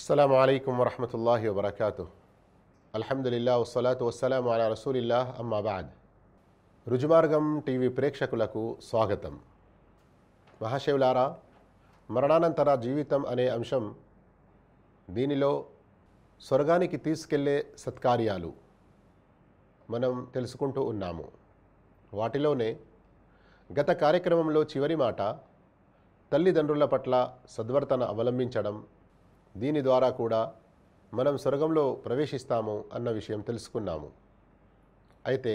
అస్సలం అయికం వరహమతుల్లా వబర్కాతు అల్హమ్దుల్లా వసలాతు వసలాం అలా రసూలిల్లా అమ్మాబాద్ రుజుమార్గం టీవీ ప్రేక్షకులకు స్వాగతం మహాశివులారా మరణానంతర జీవితం అనే అంశం దీనిలో స్వర్గానికి తీసుకెళ్లే సత్కార్యాలు మనం తెలుసుకుంటూ ఉన్నాము వాటిలోనే గత కార్యక్రమంలో చివరి మాట తల్లిదండ్రుల పట్ల సద్వర్తన అవలంబించడం దీని ద్వారా కూడా మనం స్వర్గంలో ప్రవేశిస్తాము అన్న విషయం తెలుసుకున్నాము అయితే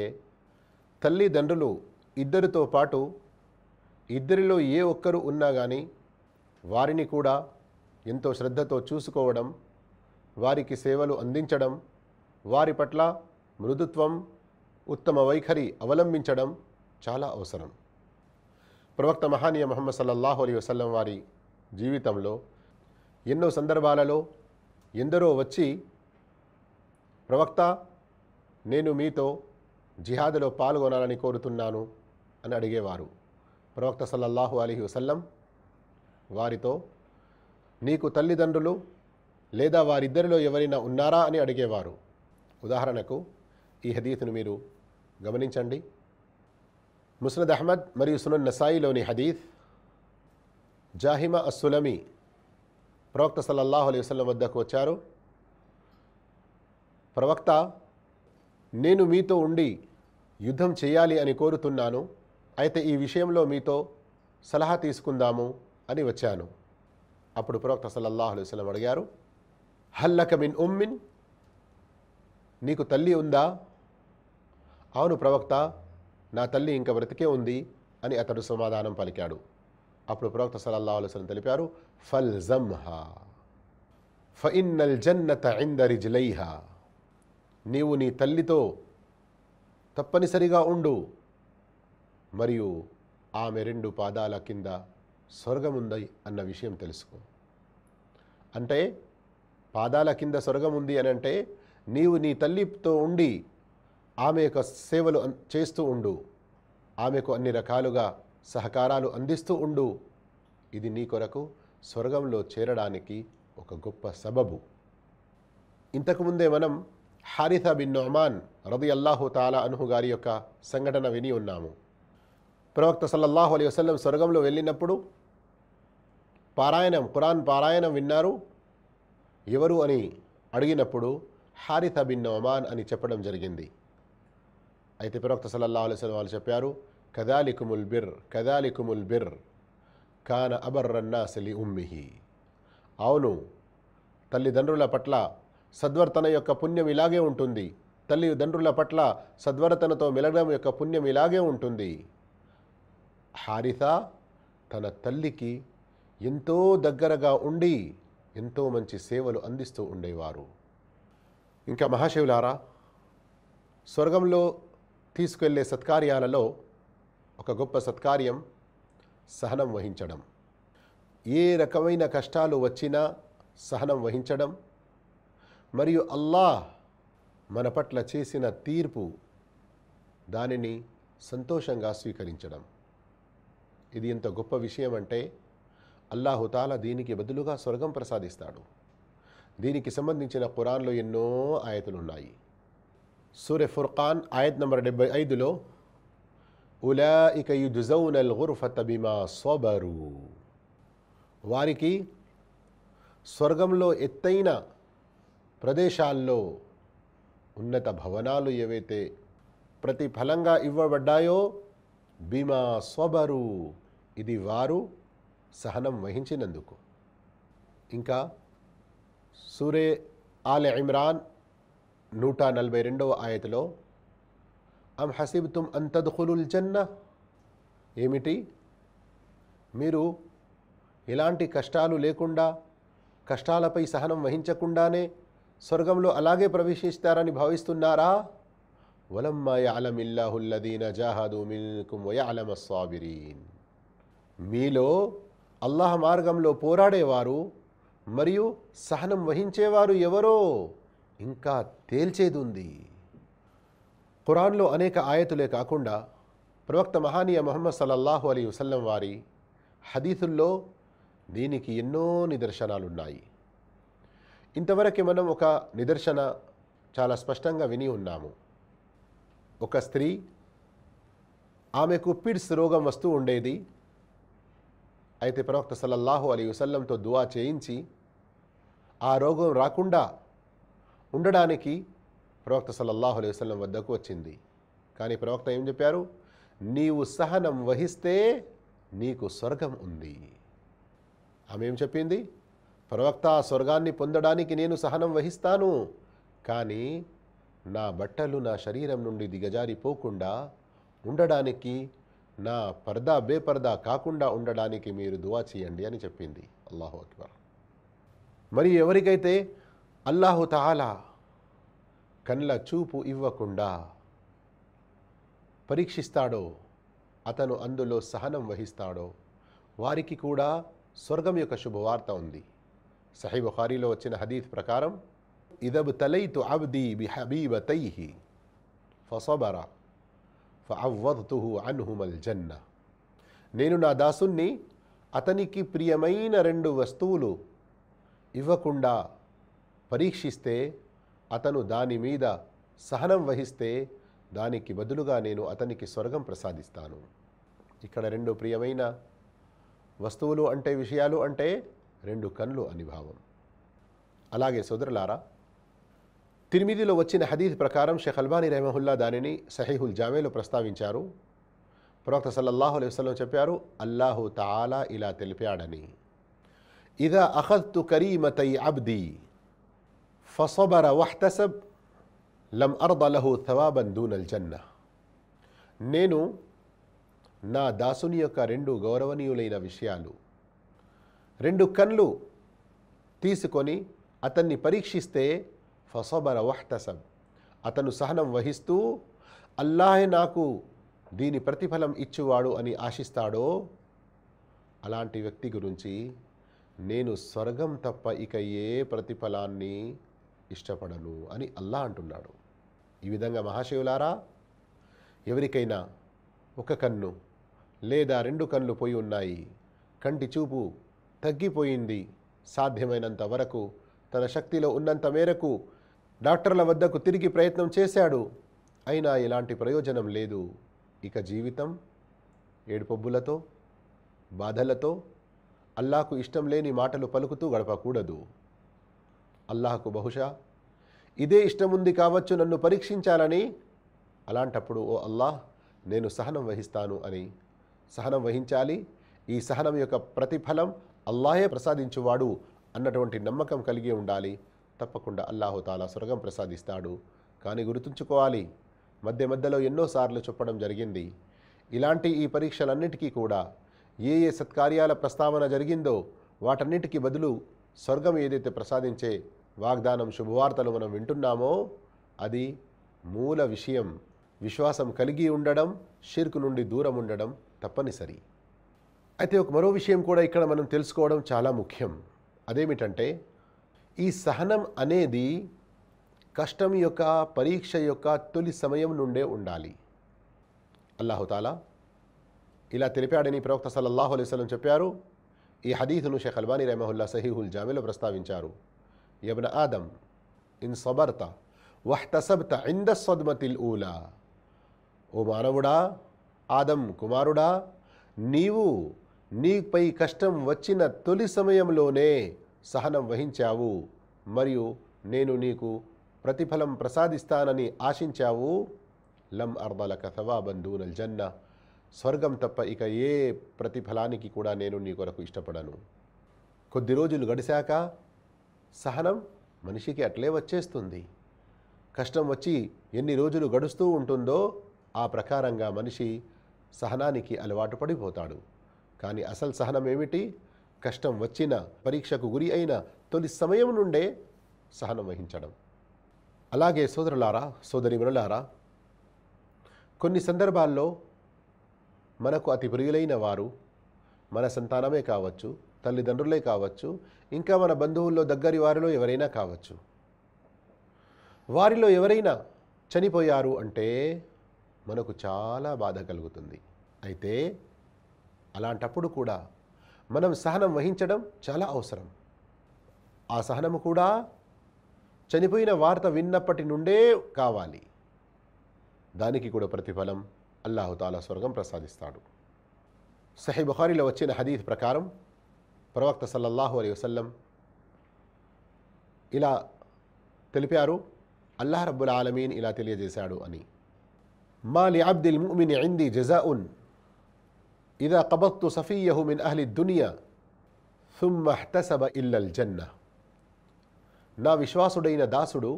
తల్లిదండ్రులు ఇద్దరితో పాటు ఇద్దరిలో ఏ ఒక్కరు ఉన్నా కానీ వారిని కూడా ఎంతో శ్రద్ధతో చూసుకోవడం వారికి సేవలు అందించడం వారి పట్ల మృదుత్వం ఉత్తమ వైఖరి అవలంబించడం చాలా అవసరం ప్రవక్త మహానీయ మహమ్మద్ సల్లల్లాహు అలీ వసల్లం వారి జీవితంలో ఎన్నో సందర్భాలలో ఎందరో వచ్చి ప్రవక్త నేను మీతో జిహాదులో పాల్గొనాలని కోరుతున్నాను అని అడిగేవారు ప్రవక్త సల్లల్లాహు అలీ వసల్లం వారితో నీకు తల్లిదండ్రులు లేదా వారిద్దరిలో ఎవరైనా ఉన్నారా అని అడిగేవారు ఉదాహరణకు ఈ హదీత్ను మీరు గమనించండి ముస్నద్ అహ్మద్ మరియు సునన్ నసాయిలోని హదీత్ జాహిమా అస్సులమి ప్రవక్త సల్లల్లాహు అలీ వసలం వద్దకు వచ్చారు ప్రవక్త నేను మీతో ఉండి యుద్ధం చేయాలి అని కోరుతున్నాను అయితే ఈ విషయంలో మీతో సలహా తీసుకుందాము అని వచ్చాను అప్పుడు ప్రవక్త సల్లల్లాహు అలైహి వసలం అడిగారు హల్లక మిన్ ఉమ్మిన్ నీకు తల్లి ఉందా అవును ప్రవక్త నా తల్లి ఇంకా బ్రతికే ఉంది అని అతడు సమాధానం పలికాడు అప్పుడు ప్రవక్త సలల్లా అలైస్లం తెలిపారు ఫల్ జమ్హా ఫయిన్నల్ జన్నత ఇందరి నీవు నీ తల్లితో తప్పనిసరిగా ఉండు మరియు ఆమె రెండు పాదాల కింద స్వర్గముందై అన్న విషయం తెలుసుకో అంటే పాదాల కింద స్వర్గం ఉంది అని అంటే నీవు నీ తల్లితో ఉండి ఆమె యొక్క సేవలు చేస్తూ ఉండు ఆమెకు అన్ని రకాలుగా సహకారాలు అందిస్తూ ఉండు ఇది నీ కొరకు స్వర్గంలో చేరడానికి ఒక గొప్ప సబబు ఇంతకుముందే మనం హారిథ బిన్ నొమాన్ రది అల్లాహు తాలా అనుహు గారి యొక్క సంఘటన విని ఉన్నాము ప్రవక్త సల్లల్లాహు అలీ వసలం స్వర్గంలో వెళ్ళినప్పుడు పారాయణం కురాన్ పారాయణం విన్నారు ఎవరు అని అడిగినప్పుడు హారిథ బిన్ నొమాన్ అని చెప్పడం జరిగింది అయితే ప్రవక్త సల్లల్లాహు వసలం వాళ్ళు చెప్పారు కదాలికుముల్ బిర్ కదాలికుముల్ బిర్ కాన అబర్రన్నాసలి ఉమ్మిహి అవును తల్లిదండ్రుల పట్ల సద్వర్తన యొక్క పుణ్యం ఇలాగే ఉంటుంది తల్లిదండ్రుల పట్ల సద్వర్తనతో మెలగడం యొక్క పుణ్యం ఇలాగే ఉంటుంది హారిత తన తల్లికి ఎంతో దగ్గరగా ఉండి ఎంతో మంచి సేవలు అందిస్తూ ఉండేవారు ఇంకా మహాశివులారా స్వర్గంలో తీసుకెళ్లే సత్కార్యాలలో ఒక గొప్ప సత్కార్యం సహనం వహించడం ఏ రకమైన కష్టాలు వచ్చినా సహనం వహించడం మరియు అల్లాహ్ మన పట్ల చేసిన తీర్పు దానిని సంతోషంగా స్వీకరించడం ఇది ఎంత గొప్ప విషయం అంటే అల్లాహుతాల దీనికి బదులుగా స్వర్గం ప్రసాదిస్తాడు దీనికి సంబంధించిన ఖురాన్లో ఎన్నో ఉన్నాయి సూర్య ఫుర్ఖాన్ ఆయత్ నంబర్ డెబ్బై ఐదులో ఉలాయిక యుజౌనల్ గుర్ఫత బిమా సోబరు వారికి స్వర్గంలో ఎత్తైన ప్రదేశాల్లో ఉన్నత భవనాలు ఏవైతే ప్రతిఫలంగా ఇవ్వబడ్డాయో బీమా స్వబరు ఇది వారు సహనం వహించినందుకు ఇంకా సూరే ఆలె ఇమ్రాన్ నూట నలభై రెండవ ఆయతలో అమ్ హసిబ్తుమ్ అంతద్ఖులుల్ జన్న ఏమిటి మీరు ఎలాంటి కష్టాలు లేకుండా కష్టాలపై సహనం వహించకుండానే స్వర్గంలో అలాగే ప్రవేశిస్తారని భావిస్తున్నారా వలమ్మా యాలమిల్లాహుల్లదీన జాహదు మిల్కుం మీలో అల్లాహ్ మార్గంలో పోరాడేవారు మరియు సహనం వహించేవారు ఎవరో ఇంకా తేల్చేదుంది ఖురాన్లో అనేక ఆయతులే కాకుండా ప్రవక్త మహానీయ మొహమ్మద్ సల్లల్లాహు అలీ వసల్లం వారి హదీసుల్లో దీనికి ఎన్నో నిదర్శనాలున్నాయి ఇంతవరకు మనం ఒక నిదర్శన చాలా స్పష్టంగా విని ఉన్నాము ఒక స్త్రీ ఆమెకు పిడ్స్ రోగం వస్తూ ఉండేది అయితే ప్రవక్త సల్లల్లాహు అలీ వసల్లంతో దువా చేయించి ఆ రోగం రాకుండా ఉండడానికి ప్రవక్త సల్లల్లాహు అలైహి వసలం వద్దకు వచ్చింది కానీ ప్రవక్త ఏం చెప్పారు నీవు సహనం వహిస్తే నీకు స్వర్గం ఉంది ఆమె ఏం చెప్పింది ప్రవక్త స్వర్గాన్ని పొందడానికి నేను సహనం వహిస్తాను కానీ నా బట్టలు నా శరీరం నుండి దిగజారిపోకుండా ఉండడానికి నా పర్దా బేపర్దా కాకుండా ఉండడానికి మీరు దువా చేయండి అని చెప్పింది అల్లాహు అక్బర్ మరి ఎవరికైతే అల్లాహు తాలా కండ్ల చూపు ఇవ్వకుండా పరీక్షిస్తాడో అతను అందులో సహనం వహిస్తాడో వారికి కూడా స్వర్గం యొక్క శుభవార్త ఉంది సహీ వచ్చిన హదీఫ్ ప్రకారం ఇదబ్ తలైతు అబ్దీ బి హబీబతై ఫ ఫవద్తుహు అన్హుమల్ జన్న నేను నా దాసుణ్ణి అతనికి ప్రియమైన రెండు వస్తువులు ఇవ్వకుండా పరీక్షిస్తే అతను దాని మీద సహనం వహిస్తే దానికి బదులుగా నేను అతనికి స్వర్గం ప్రసాదిస్తాను ఇక్కడ రెండు ప్రియమైన వస్తువులు అంటే విషయాలు అంటే రెండు కన్నులు అనుభావం అలాగే సోదరులారా తిరిమిదిలో వచ్చిన హదీద్ ప్రకారం షేఖ్ అల్బానీ రెహమహుల్లా దానిని సహీహుల్ జామేలో ప్రస్తావించారు ప్రవక్త సల్లల్లాహు అలైహి చెప్పారు అల్లాహు తాలా ఇలా తెలిపాడని ఇదా అఖత్తు కరీమతై అబ్దీ ఫసబర వహ్తసబ్ లం అర్దలహు థవాబన్ దూనల్ జన్న నేను నా దాసుని యొక్క రెండు గౌరవనీయులైన విషయాలు రెండు కన్లు తీసుకొని అతన్ని పరీక్షిస్తే ఫసబర వహ్తసబ్ అతను సహనం వహిస్తూ అల్లాహే నాకు దీని ప్రతిఫలం ఇచ్చువాడు అని ఆశిస్తాడో అలాంటి వ్యక్తి గురించి నేను స్వర్గం తప్ప ఇక ఏ ప్రతిఫలాన్ని ఇష్టపడను అని అల్లా అంటున్నాడు ఈ విధంగా మహాశివులారా ఎవరికైనా ఒక కన్ను లేదా రెండు కన్నులు పోయి ఉన్నాయి కంటి చూపు తగ్గిపోయింది సాధ్యమైనంత వరకు తన శక్తిలో ఉన్నంత మేరకు డాక్టర్ల వద్దకు తిరిగి ప్రయత్నం చేశాడు అయినా ఎలాంటి ప్రయోజనం లేదు ఇక జీవితం ఏడుపబ్బులతో బాధలతో అల్లాకు ఇష్టం లేని మాటలు పలుకుతూ గడపకూడదు అల్లాహకు బహుశా ఇదే ఇష్టముంది కావచ్చు నన్ను పరీక్షించాలని అలాంటప్పుడు ఓ అల్లాహ్ నేను సహనం వహిస్తాను అని సహనం వహించాలి ఈ సహనం యొక్క ప్రతిఫలం అల్లాహే ప్రసాదించువాడు అన్నటువంటి నమ్మకం కలిగి ఉండాలి తప్పకుండా అల్లాహుతాలా స్వర్గం ప్రసాదిస్తాడు కానీ గుర్తుంచుకోవాలి మధ్య మధ్యలో ఎన్నోసార్లు చెప్పడం జరిగింది ఇలాంటి ఈ పరీక్షలన్నిటికీ కూడా ఏ ఏ సత్కార్యాల ప్రస్తావన జరిగిందో వాటన్నిటికీ బదులు స్వర్గం ఏదైతే ప్రసాదించే వాగ్దానం శుభవార్తలు మనం వింటున్నామో అది మూల విషయం విశ్వాసం కలిగి ఉండడం షీర్కు నుండి దూరం ఉండడం తప్పనిసరి అయితే ఒక మరో విషయం కూడా ఇక్కడ మనం తెలుసుకోవడం చాలా ముఖ్యం అదేమిటంటే ఈ సహనం అనేది కష్టం యొక్క పరీక్ష యొక్క తొలి సమయం నుండే ఉండాలి అల్లాహుతాలా ఇలా తెలిపాడని ప్రవక్త సల్లల్లాహు అలైస్లం చెప్పారు ఈ హదీతును షేఖ్ అల్బానీ రెహమహుల్లా సహీహుల్ జామీలో ప్రస్తావించారు యబ్న ఆదమ్ ఇన్ సబర్త వహ్తసబ్త ఇంద సద్మతిల్ ఊలా ఓ మానవుడా ఆదం కుమారుడా నీవు నీపై కష్టం వచ్చిన తొలి సమయంలోనే సహనం వహించావు మరియు నేను నీకు ప్రతిఫలం ప్రసాదిస్తానని ఆశించావు లం కథవా సవాబంధూనల్ జన్న స్వర్గం తప్ప ఇక ఏ ప్రతిఫలానికి కూడా నేను నీ కొరకు ఇష్టపడను కొద్ది రోజులు గడిశాక సహనం మనిషికి అట్లే వచ్చేస్తుంది కష్టం వచ్చి ఎన్ని రోజులు గడుస్తూ ఉంటుందో ఆ ప్రకారంగా మనిషి సహనానికి అలవాటు పడిపోతాడు కానీ అసలు సహనం ఏమిటి కష్టం వచ్చిన పరీక్షకు గురి అయిన తొలి సమయం నుండే సహనం వహించడం అలాగే సోదరులారా సోదరి సోదరిమణులారా కొన్ని సందర్భాల్లో మనకు అతి ప్రియులైన వారు మన సంతానమే కావచ్చు తల్లిదండ్రులే కావచ్చు ఇంకా మన బంధువుల్లో దగ్గరి వారిలో ఎవరైనా కావచ్చు వారిలో ఎవరైనా చనిపోయారు అంటే మనకు చాలా బాధ కలుగుతుంది అయితే అలాంటప్పుడు కూడా మనం సహనం వహించడం చాలా అవసరం ఆ సహనము కూడా చనిపోయిన వార్త విన్నప్పటి నుండే కావాలి దానికి కూడా ప్రతిఫలం అల్లాహుతాలా స్వర్గం ప్రసాదిస్తాడు సహీ బుఖారిలో వచ్చిన హదీద్ ప్రకారం ప్రవక్త సల్లల్లాహు అలీ వసల్లం ఇలా తెలిపారు అల్లాహ్ రబ్బుల్ ఆలమీన్ ఇలా తెలియజేశాడు అని మా లి అబ్దిల్ ముమిన్ ఇంది జజా ఉన్ ఇదా కబత్తు సఫీయహు మిన్ అహ్లి దునియా ثم احتسب إلا الجنة నా విశ్వాసుడైన దాసుడు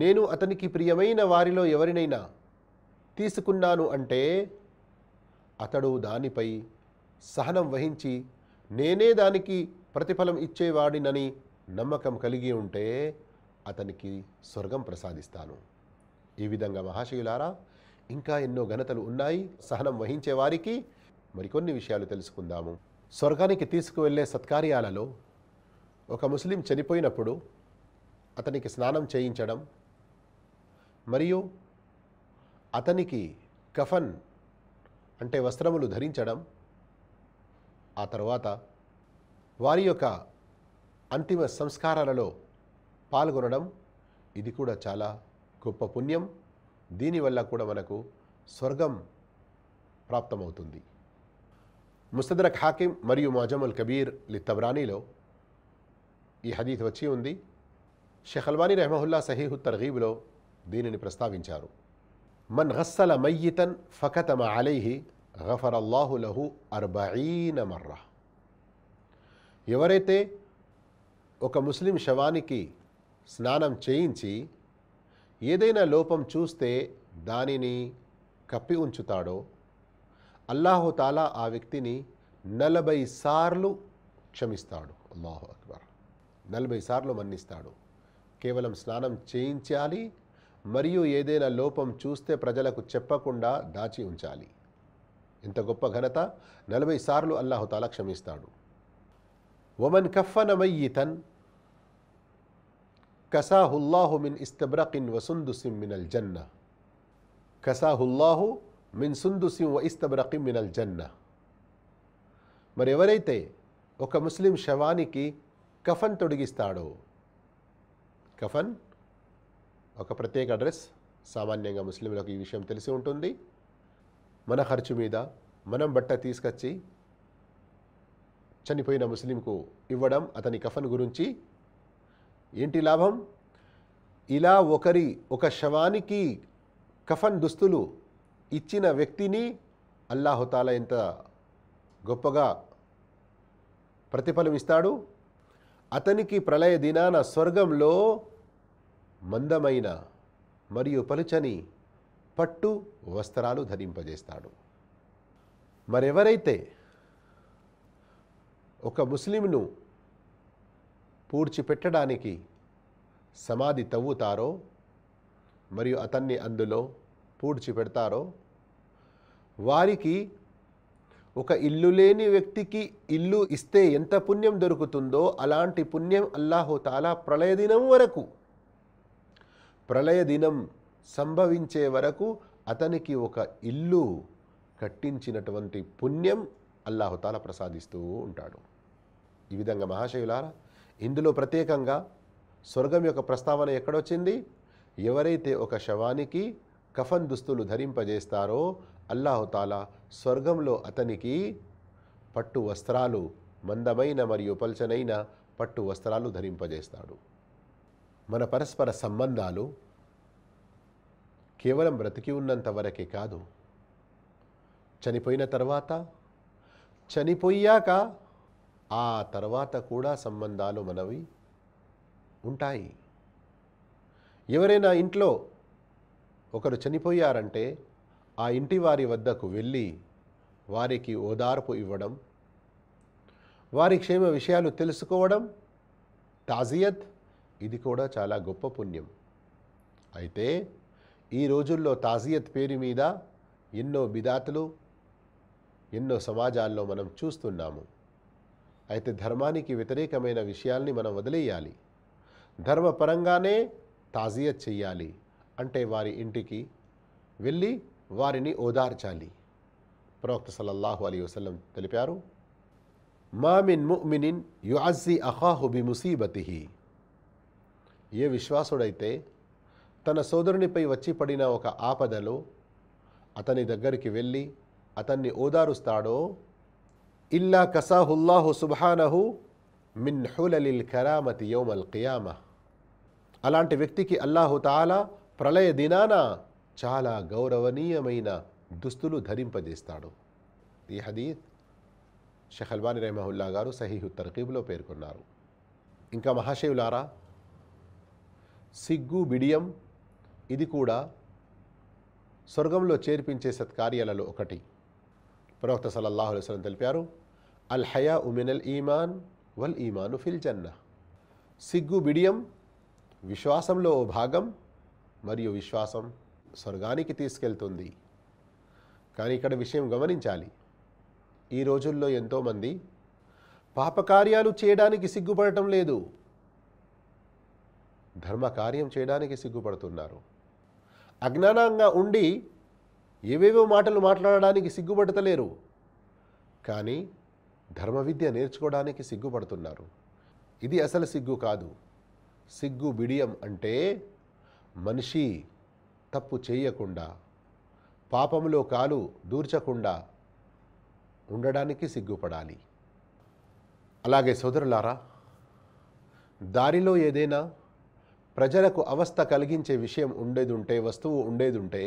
నేను అతనికి ప్రియమైన వారిలో ఎవరినైనా తీసుకున్నాను అంటే అతడు దానిపై సహనం వహించి నేనే దానికి ప్రతిఫలం ఇచ్చేవాడినని నమ్మకం కలిగి ఉంటే అతనికి స్వర్గం ప్రసాదిస్తాను ఈ విధంగా మహాశయులారా ఇంకా ఎన్నో ఘనతలు ఉన్నాయి సహనం వహించే వారికి మరికొన్ని విషయాలు తెలుసుకుందాము స్వర్గానికి తీసుకువెళ్ళే సత్కార్యాలలో ఒక ముస్లిం చనిపోయినప్పుడు అతనికి స్నానం చేయించడం మరియు అతనికి కఫన్ అంటే వస్త్రములు ధరించడం ఆ తర్వాత వారి యొక్క అంతిమ సంస్కారాలలో పాల్గొనడం ఇది కూడా చాలా గొప్ప పుణ్యం దీనివల్ల కూడా మనకు స్వర్గం ప్రాప్తమవుతుంది ముస్తదరక్ హాకిం మరియు మాజముల్ కబీర్ లిత్తబ్రానీలో ఈ హదీత్ వచ్చి ఉంది షెహల్వానీ రెహమహుల్లా సహీహు తర్గీబ్లో దీనిని ప్రస్తావించారు మన్ గస్సల మయ్యితన్ ఫకతమ అలైహి గఫరల్లాహు లహు అర్బఈన మర్రా ఎవరైతే ఒక ముస్లిం శవానికి స్నానం చేయించి ఏదైనా లోపం చూస్తే దానిని కప్పి ఉంచుతాడో అల్లాహుతాలా ఆ వ్యక్తిని నలభై సార్లు క్షమిస్తాడు అల్లాహు అక్బర్ నలభై సార్లు మన్నిస్తాడు కేవలం స్నానం చేయించాలి మరియు ఏదైనా లోపం చూస్తే ప్రజలకు చెప్పకుండా దాచి ఉంచాలి ఇంత గొప్ప ఘనత నలభై సార్లు అల్లాహుతాలా క్షమిస్తాడు ఒమన్ కఫన మయ్యితన్ కసాహుల్లాహు మిన్ ఇస్తబ్రకిన్ వసుందుసిం మినల్ జన్న కసాహుల్లాహు మిన్ సుందుసిం వ ఇస్తబ్రకి మినల్ జన్న మరి ఎవరైతే ఒక ముస్లిం శవానికి కఫన్ తొడిగిస్తాడో కఫన్ ఒక ప్రత్యేక అడ్రస్ సామాన్యంగా ముస్లింలకు ఈ విషయం తెలిసి ఉంటుంది మన ఖర్చు మీద మనం బట్ట తీసుకొచ్చి చనిపోయిన ముస్లింకు ఇవ్వడం అతని కఫన్ గురించి ఏంటి లాభం ఇలా ఒకరి ఒక శవానికి కఫన్ దుస్తులు ఇచ్చిన వ్యక్తిని అల్లాహుతాల ఎంత గొప్పగా ప్రతిఫలం ఇస్తాడు అతనికి ప్రళయ దినాన స్వర్గంలో మందమైన మరియు పలుచని పట్టు వస్త్రాలు ధరింపజేస్తాడు మరెవరైతే ఒక ముస్లింను పూడ్చిపెట్టడానికి సమాధి తవ్వుతారో మరియు అతన్ని అందులో పూడ్చిపెడతారో వారికి ఒక ఇల్లు లేని వ్యక్తికి ఇల్లు ఇస్తే ఎంత పుణ్యం దొరుకుతుందో అలాంటి పుణ్యం అల్లాహుతాలా ప్రళయ దినం వరకు ప్రళయ దినం సంభవించే వరకు అతనికి ఒక ఇల్లు కట్టించినటువంటి పుణ్యం అల్లాహుతాల ప్రసాదిస్తూ ఉంటాడు ఈ విధంగా మహాశయులారా ఇందులో ప్రత్యేకంగా స్వర్గం యొక్క ప్రస్తావన ఎక్కడొచ్చింది ఎవరైతే ఒక శవానికి కఫన్ దుస్తులు ధరింపజేస్తారో అల్లాహుతాల స్వర్గంలో అతనికి పట్టు వస్త్రాలు మందమైన మరియు పల్చనైన పట్టు వస్త్రాలు ధరింపజేస్తాడు మన పరస్పర సంబంధాలు కేవలం బ్రతికి ఉన్నంత వరకే కాదు చనిపోయిన తర్వాత చనిపోయాక ఆ తర్వాత కూడా సంబంధాలు మనవి ఉంటాయి ఎవరైనా ఇంట్లో ఒకరు చనిపోయారంటే ఆ ఇంటి వారి వద్దకు వెళ్ళి వారికి ఓదార్పు ఇవ్వడం వారి క్షేమ విషయాలు తెలుసుకోవడం తాజియత్ ఇది కూడా చాలా గొప్ప పుణ్యం అయితే ఈ రోజుల్లో తాజియత్ పేరు మీద ఎన్నో బిదాతులు ఎన్నో సమాజాల్లో మనం చూస్తున్నాము అయితే ధర్మానికి వ్యతిరేకమైన విషయాల్ని మనం వదిలేయాలి ధర్మపరంగానే తాజియత్ చెయ్యాలి అంటే వారి ఇంటికి వెళ్ళి వారిని ఓదార్చాలి ప్రవక్త సలల్లాహు అలీ వసలం తెలిపారు మామిన్ ముమినిన్ యుఅజీ అహాహుబి ముసీబతిహి ఏ విశ్వాసుడైతే తన సోదరునిపై వచ్చి పడిన ఒక ఆపదలో అతని దగ్గరికి వెళ్ళి అతన్ని ఓదారుస్తాడో ఇల్లా కసాహుల్లాహు సుభానహు మిన్ హులలిల్ కరామతి యోమల్ కియామ అలాంటి వ్యక్తికి అల్లాహుతాలా ప్రళయ దినాన చాలా గౌరవనీయమైన దుస్తులు ధరింపజేస్తాడు ఈ హదీత్ షహల్వాని రెహమహుల్లా గారు సహీహు తర్కీబ్లో పేర్కొన్నారు ఇంకా మహాశివులారా సిగ్గు బిడియం ఇది కూడా స్వర్గంలో చేర్పించే సత్కార్యాలలో ఒకటి ప్రవక్త సల్లల్లాహు అలైస్లం తెలిపారు అల్ హయా ఉమినల్ ఈమాన్ వల్ ఈమాను ఫిల్ జన్న సిగ్గు బిడియం విశ్వాసంలో ఓ భాగం మరియు విశ్వాసం స్వర్గానికి తీసుకెళ్తుంది కానీ ఇక్కడ విషయం గమనించాలి ఈ రోజుల్లో ఎంతోమంది పాపకార్యాలు చేయడానికి సిగ్గుపడటం లేదు ధర్మ కార్యం చేయడానికి సిగ్గుపడుతున్నారు అజ్ఞానంగా ఉండి ఏవేవో మాటలు మాట్లాడడానికి సిగ్గుపడతలేరు కానీ ధర్మ విద్య నేర్చుకోవడానికి సిగ్గుపడుతున్నారు ఇది అసలు సిగ్గు కాదు సిగ్గు బిడియం అంటే మనిషి తప్పు చేయకుండా పాపంలో కాలు దూర్చకుండా ఉండడానికి సిగ్గుపడాలి అలాగే సోదరులారా దారిలో ఏదైనా ప్రజలకు అవస్థ కలిగించే విషయం ఉండేదుంటే వస్తువు ఉండేదుంటే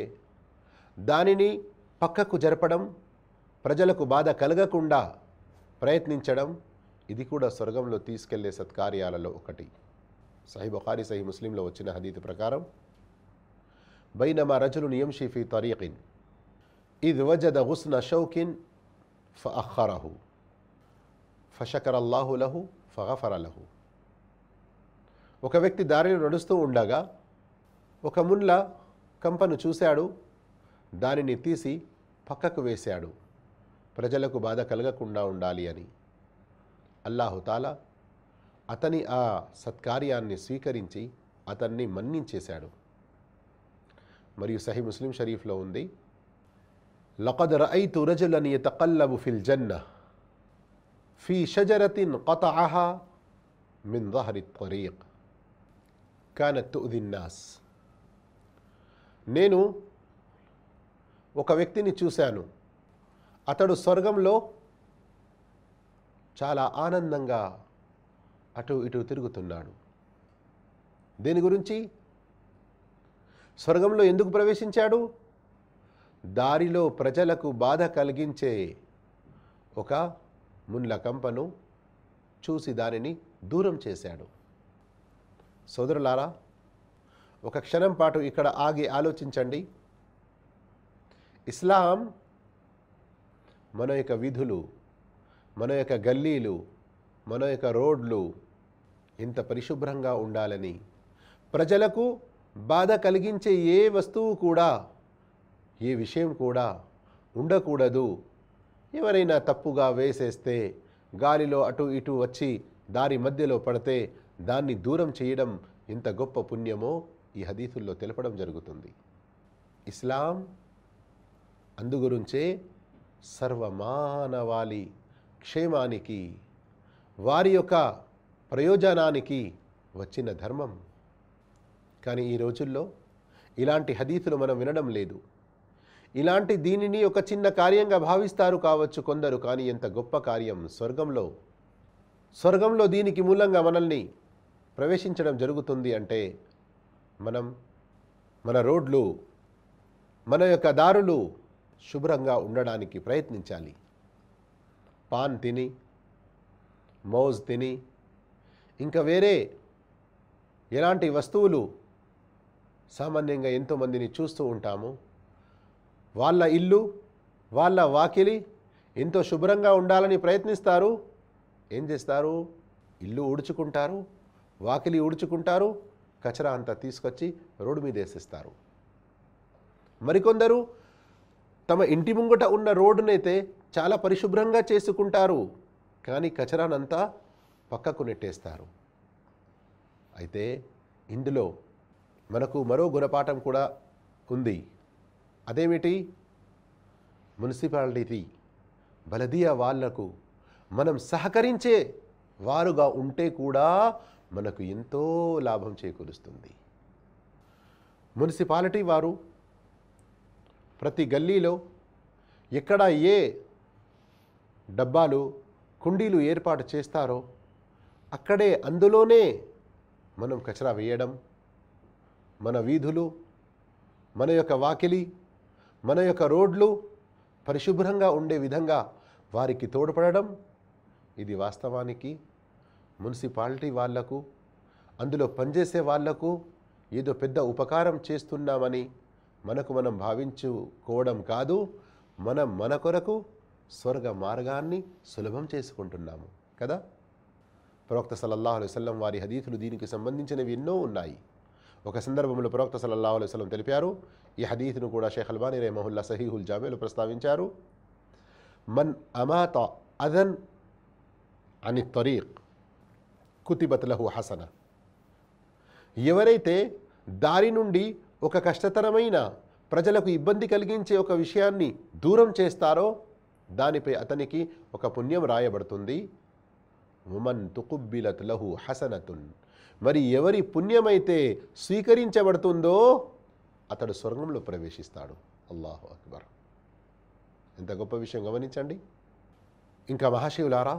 దానిని పక్కకు జరపడం ప్రజలకు బాధ కలగకుండా ప్రయత్నించడం ఇది కూడా స్వర్గంలో తీసుకెళ్లే సత్కార్యాలలో ఒకటి సహీ బుఖారీ సహీ ముస్లింలో వచ్చిన హదీతి ప్రకారం బైనమా రజులు నియంషి షీఫీ తరీఖిన్ ఇద్ వజద హుస్న షౌకిన్ ఫ అహ్హరహు ఫషకరల్లాహు లహు ఫగఫరలహు ఒక వ్యక్తి దారిని నడుస్తూ ఉండగా ఒక ముండ్ల కంపను చూశాడు దానిని తీసి పక్కకు వేశాడు ప్రజలకు బాధ కలగకుండా ఉండాలి అని అల్లాహుతాల అతని ఆ సత్కార్యాన్ని స్వీకరించి అతన్ని మన్నించేశాడు మరియు సహి ముస్లిం షరీఫ్లో ఉంది లకద్ రఐ రజులని తకల్లబు ఫిల్ జన్న ఫీ షజరతిన్ కతహా మిన్ దహరి త్వరీక్ కానత్తు ఉదిన్నాస్ నేను ఒక వ్యక్తిని చూశాను అతడు స్వర్గంలో చాలా ఆనందంగా అటు ఇటు తిరుగుతున్నాడు దీని గురించి స్వర్గంలో ఎందుకు ప్రవేశించాడు దారిలో ప్రజలకు బాధ కలిగించే ఒక మున్ల కంపను చూసి దానిని దూరం చేశాడు సోదరులారా ఒక క్షణం పాటు ఇక్కడ ఆగి ఆలోచించండి ఇస్లాం మన యొక్క విధులు మన యొక్క గల్లీలు మన యొక్క రోడ్లు ఇంత పరిశుభ్రంగా ఉండాలని ప్రజలకు బాధ కలిగించే ఏ వస్తువు కూడా ఏ విషయం కూడా ఉండకూడదు ఎవరైనా తప్పుగా వేసేస్తే గాలిలో అటు ఇటు వచ్చి దారి మధ్యలో పడితే దాన్ని దూరం చేయడం ఎంత గొప్ప పుణ్యమో ఈ హదీసుల్లో తెలపడం జరుగుతుంది ఇస్లాం అందుగురించే సర్వమానవాళి క్షేమానికి వారి యొక్క ప్రయోజనానికి వచ్చిన ధర్మం కానీ ఈ రోజుల్లో ఇలాంటి హదీసులు మనం వినడం లేదు ఇలాంటి దీనిని ఒక చిన్న కార్యంగా భావిస్తారు కావచ్చు కొందరు కానీ ఎంత గొప్ప కార్యం స్వర్గంలో స్వర్గంలో దీనికి మూలంగా మనల్ని ప్రవేశించడం జరుగుతుంది అంటే మనం మన రోడ్లు మన యొక్క దారులు శుభ్రంగా ఉండడానికి ప్రయత్నించాలి పాన్ తిని మౌజ్ తిని ఇంకా వేరే ఎలాంటి వస్తువులు సామాన్యంగా ఎంతోమందిని చూస్తూ ఉంటాము వాళ్ళ ఇల్లు వాళ్ళ వాకిలి ఎంతో శుభ్రంగా ఉండాలని ప్రయత్నిస్తారు ఏం చేస్తారు ఇల్లు ఊడ్చుకుంటారు వాకిలి ఊడ్చుకుంటారు కచరా అంతా తీసుకొచ్చి రోడ్డు మీద వేసిస్తారు మరికొందరు తమ ఇంటి ముంగట ఉన్న రోడ్డునైతే చాలా పరిశుభ్రంగా చేసుకుంటారు కానీ కచరానంతా పక్కకు నెట్టేస్తారు అయితే ఇందులో మనకు మరో గుణపాఠం కూడా ఉంది అదేమిటి మున్సిపాలిటీ బలదీయ వాళ్లకు మనం సహకరించే వారుగా ఉంటే కూడా మనకు ఎంతో లాభం చేకూరుస్తుంది మున్సిపాలిటీ వారు ప్రతి గల్లీలో ఎక్కడ ఏ డబ్బాలు కుండీలు ఏర్పాటు చేస్తారో అక్కడే అందులోనే మనం కచరా వేయడం మన వీధులు మన యొక్క వాకిలి మన యొక్క రోడ్లు పరిశుభ్రంగా ఉండే విధంగా వారికి తోడ్పడడం ఇది వాస్తవానికి మున్సిపాలిటీ వాళ్లకు అందులో పనిచేసే వాళ్లకు ఏదో పెద్ద ఉపకారం చేస్తున్నామని మనకు మనం భావించుకోవడం కాదు మనం మన కొరకు స్వర్గ మార్గాన్ని సులభం చేసుకుంటున్నాము కదా ప్రవక్త సల్లల్లాహు అలైవల్లం వారి హదీతులు దీనికి సంబంధించినవి ఎన్నో ఉన్నాయి ఒక సందర్భంలో ప్రవక్త సల్లల్లాహు అలైవల్లం తెలిపారు ఈ హదీతును కూడా షేఖ్ అల్బానీ రేమహుల్లా సహీహుల్ జామేలు ప్రస్తావించారు మన్ అమాత అదన్ అని తరీఖ్ కుతిబతులహు హసన ఎవరైతే దారి నుండి ఒక కష్టతరమైన ప్రజలకు ఇబ్బంది కలిగించే ఒక విషయాన్ని దూరం చేస్తారో దానిపై అతనికి ఒక పుణ్యం రాయబడుతుంది ముమన్ తుకుబ్బిలత్ లహు హసనతున్ మరి ఎవరి పుణ్యమైతే స్వీకరించబడుతుందో అతడు స్వర్గంలో ప్రవేశిస్తాడు అల్లాహు అక్బర్ ఎంత గొప్ప విషయం గమనించండి ఇంకా మహాశివులారా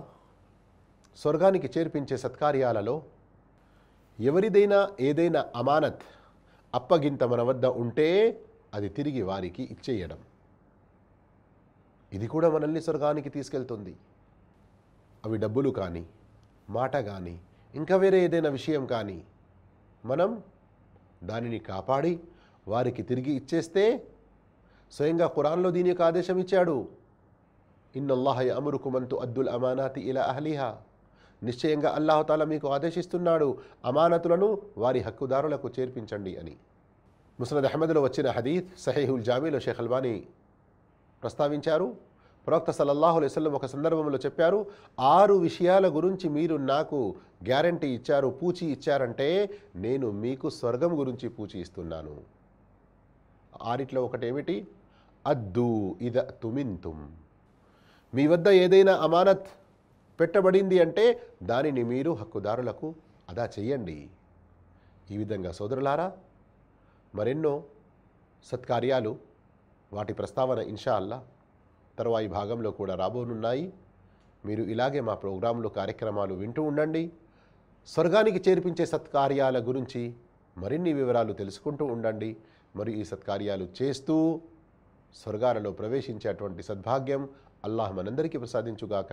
స్వర్గానికి చేర్పించే సత్కార్యాలలో ఎవరిదైనా ఏదైనా అమానత్ అప్పగింత మన వద్ద ఉంటే అది తిరిగి వారికి ఇచ్చేయడం ఇది కూడా మనల్ని స్వర్గానికి తీసుకెళ్తుంది అవి డబ్బులు కానీ మాట కానీ ఇంకా వేరే ఏదైనా విషయం కానీ మనం దానిని కాపాడి వారికి తిరిగి ఇచ్చేస్తే స్వయంగా కురాన్లో దీని యొక్క ఆదేశం ఇచ్చాడు ఇన్నల్లాహ అమురుకుమంతు అద్దుల్ అమానాతి ఇలా అహ్లీహా నిశ్చయంగా అల్లాహతాల మీకు ఆదేశిస్తున్నాడు అమానతులను వారి హక్కుదారులకు చేర్పించండి అని ముసలద్ అహ్మద్లో వచ్చిన హదీద్ సహీహుల్ జామీలో షేఖ్ అల్బానీ ప్రస్తావించారు ప్రవక్త సల్లల్లాహు అలైస్లం ఒక సందర్భంలో చెప్పారు ఆరు విషయాల గురించి మీరు నాకు గ్యారంటీ ఇచ్చారు పూచి ఇచ్చారంటే నేను మీకు స్వర్గం గురించి పూచి ఇస్తున్నాను ఆరిట్లో ఒకటేమిటి అద్దు ఇద తుమింతుం మీ వద్ద ఏదైనా అమానత్ పెట్టబడింది అంటే దానిని మీరు హక్కుదారులకు అదా చేయండి ఈ విధంగా సోదరులారా మరెన్నో సత్కార్యాలు వాటి ప్రస్తావన ఇన్షా అల్లా తరువాయి భాగంలో కూడా రాబోనున్నాయి మీరు ఇలాగే మా ప్రోగ్రాంలో కార్యక్రమాలు వింటూ ఉండండి స్వర్గానికి చేర్పించే సత్కార్యాల గురించి మరిన్ని వివరాలు తెలుసుకుంటూ ఉండండి మరి ఈ సత్కార్యాలు చేస్తూ స్వర్గాలలో ప్రవేశించేటువంటి సద్భాగ్యం అల్లాహ్ మనందరికీ ప్రసాదించుగాక